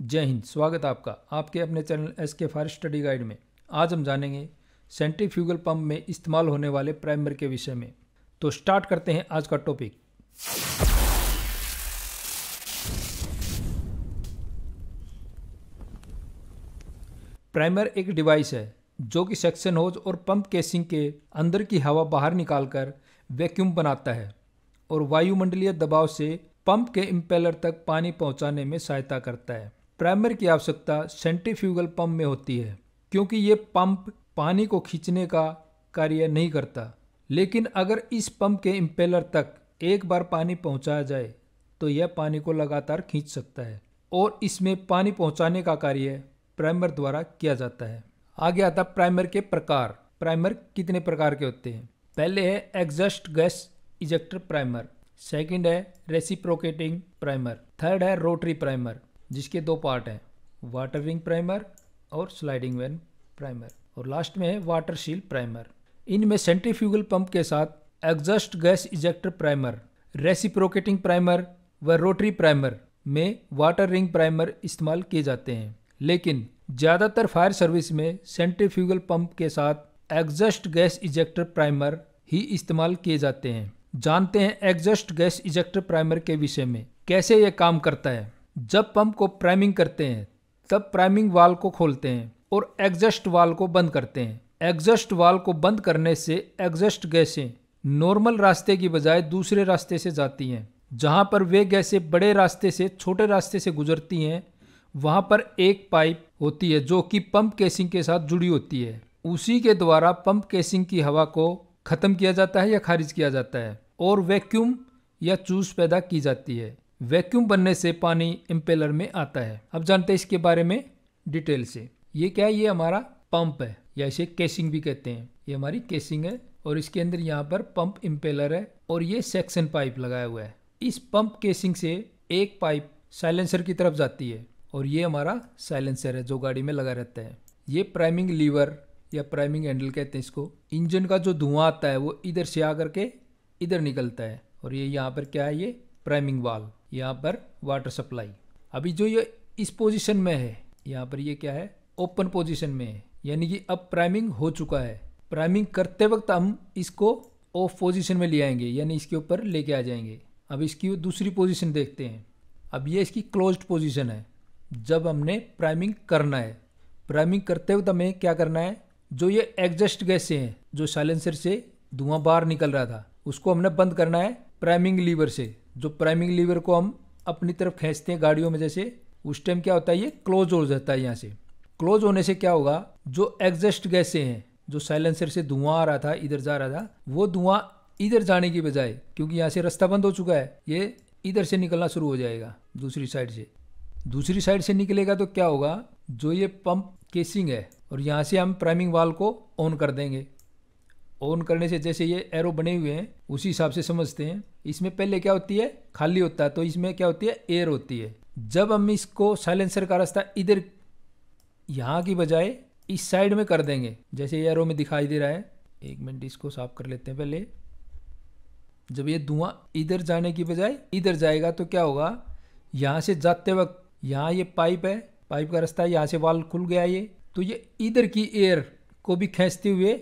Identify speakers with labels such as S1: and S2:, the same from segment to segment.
S1: जय हिंद स्वागत आपका आपके अपने चैनल एस के फार स्टडी गाइड में आज हम जानेंगे सेंट्रीफ्यूगल पंप में इस्तेमाल होने वाले प्राइमर के विषय में तो स्टार्ट करते हैं आज का टॉपिक प्राइमर एक डिवाइस है जो कि सेक्शन होज और पंप केसिंग के अंदर की हवा बाहर निकालकर वैक्यूम बनाता है और वायुमंडलीय दबाव से पंप के इम्पेलर तक पानी पहुंचाने में सहायता करता है प्राइमर की आवश्यकता सेंट्रीफ्यूगल पंप में होती है क्योंकि ये पंप पानी को खींचने का कार्य नहीं करता लेकिन अगर इस पंप के इम्पेलर तक एक बार पानी पहुंचाया जाए तो यह पानी को लगातार खींच सकता है और इसमें पानी पहुंचाने का कार्य प्राइमर द्वारा किया जाता है आगे आता प्राइमर के प्रकार प्राइमर कितने प्रकार के होते हैं पहले है exhaust gas ejector primer second है रेसिप्रोकेटिंग प्राइमर थर्ड है रोटरी प्राइमर जिसके दो पार्ट हैं वाटर विंग प्राइमर और स्लाइडिंग वैन प्राइमर और लास्ट में है वाटर शील प्राइमर इनमें सेंट्रीफ्यूगल पंप के साथ exhaust gas ejector primer reciprocating primer व रोटरी प्राइमर में वाटर रिंग प्राइमर इस्तेमाल किए जाते हैं लेकिन ज़्यादातर फायर सर्विस में सेंट्रीफ्यूगल पंप के साथ एग्जस्ट गैस इजेक्टर प्राइमर ही इस्तेमाल किए जाते हैं जानते हैं एग्जस्ट गैस इजेक्टर प्राइमर के विषय में कैसे यह काम करता है जब पंप को प्राइमिंग करते हैं तब प्राइमिंग वाल को खोलते हैं और एग्जस्ट वाल को बंद करते हैं एग्जस्ट वाल को बंद करने से एग्जस्ट गैसें नॉर्मल रास्ते की बजाय दूसरे रास्ते से जाती हैं जहाँ पर वे गैसें बड़े रास्ते से छोटे रास्ते से गुजरती हैं वहाँ पर एक पाइप होती है जो कि पंप केसिंग के साथ जुड़ी होती है उसी के द्वारा पंप केसिंग की हवा को ख़त्म किया जाता है या खारिज किया जाता है और वैक्यूम या चूस पैदा की जाती है वैक्यूम बनने से पानी इम्पेलर में आता है अब जानते हैं इसके बारे में डिटेल से ये क्या है ये हमारा पंप है या इसे केसिंग भी कहते हैं ये हमारी केसिंग है और इसके अंदर यहाँ पर पंप इम्पेलर है और ये सेक्शन पाइप लगाया हुआ है इस पंप केसिंग से एक पाइप साइलेंसर की तरफ जाती है और ये हमारा साइलेंसर है जो गाड़ी में लगा रहता है ये प्राइमिंग लीवर या प्राइमिंग हैंडल कहते हैं इसको इंजन का जो धुआं आता है वो इधर से आकर के इधर निकलता है और ये यहाँ पर क्या है ये प्राइमिंग वाल्व यहाँ पर वाटर सप्लाई अभी जो ये इस पोजीशन में है यहाँ पर ये क्या है ओपन पोजीशन में है यानी कि अब प्राइमिंग हो चुका है प्राइमिंग करते वक्त हम इसको ऑफ पोजीशन में ले आएंगे यानी इसके ऊपर लेके आ जाएंगे अब इसकी दूसरी पोजीशन देखते हैं अब ये इसकी क्लोज्ड पोजीशन है जब हमने प्राइमिंग करना है प्राइमिंग करते वक्त हमें क्या करना है जो ये एग्जस्ट गैसे हैं जो साइलेंसर से धुआं बाहर निकल रहा था उसको हमने बंद करना है प्राइमिंग लीवर से जो प्राइमिंग लीवर को हम अपनी तरफ खींचते हैं गाड़ियों में जैसे उस टाइम क्या होता है ये क्लोज हो जाता है यहाँ से क्लोज होने से क्या होगा जो एग्जस्ट गैसें हैं जो साइलेंसर से धुआं आ रहा था इधर जा रहा था वो धुआं इधर जाने की बजाय क्योंकि यहाँ से रास्ता बंद हो चुका है ये इधर से निकलना शुरू हो जाएगा दूसरी साइड से दूसरी साइड से निकलेगा तो क्या होगा जो ये पंप केसिंग है और यहाँ से हम प्राइमिंग वाल को ऑन कर देंगे ऑन करने से जैसे ये एरो बने हुए हैं उसी हिसाब से समझते हैं इसमें पहले क्या होती है खाली होता है तो इसमें क्या होती है एयर होती है जब हम इसको साइलेंसर का रास्ता इधर यहाँ की बजाय इस साइड में कर देंगे जैसे ये एरो में दिखाई दे रहा है एक मिनट इसको साफ कर लेते हैं पहले जब ये धुआं इधर जाने की बजाय इधर जाएगा तो क्या होगा यहाँ से जाते वक्त यहाँ ये पाइप है पाइप का रास्ता यहाँ से वाल खुल गया ये तो ये इधर की एयर को भी खींचते हुए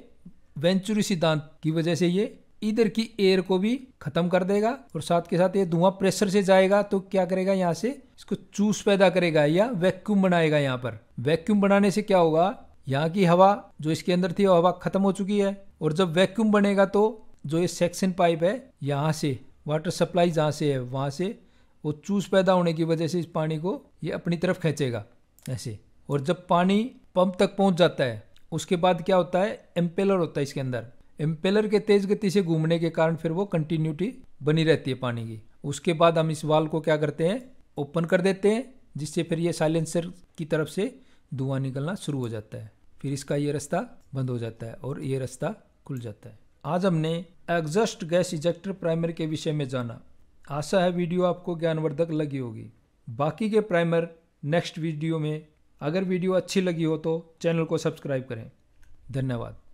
S1: वेंचुरी सिद्धांत की वजह से ये इधर की एयर को भी खत्म कर देगा और साथ के साथ ये धुआं प्रेशर से जाएगा तो क्या करेगा यहाँ से इसको चूस पैदा करेगा या वैक्यूम बनाएगा यहाँ पर वैक्यूम बनाने से क्या होगा यहाँ की हवा जो इसके अंदर थी हवा खत्म हो चुकी है और जब वैक्यूम बनेगा तो जो ये सेक्शन पाइप है यहाँ से वाटर सप्लाई जहाँ से है वहाँ से वो चूस पैदा होने की वजह से इस पानी को ये अपनी तरफ खींचेगा ऐसे और जब पानी पंप तक पहुँच जाता है उसके बाद क्या होता है एम्पेलर होता है इसके अंदर एम्पेलर के तेज गति से घूमने के कारण फिर वो कंटिन्यूटी बनी रहती है पानी की उसके बाद हम इस वाल को क्या करते हैं ओपन कर देते हैं जिससे फिर ये साइलेंसर की तरफ से धुआं निकलना शुरू हो जाता है फिर इसका ये रास्ता बंद हो जाता है और ये रास्ता खुल जाता है आज हमने एग्जस्ट गैस इजेक्टर प्राइमर के विषय में जाना आशा है वीडियो आपको ज्ञानवर्धक लगी होगी बाकी के प्राइमर नेक्स्ट वीडियो में अगर वीडियो अच्छी लगी हो तो चैनल को सब्सक्राइब करें धन्यवाद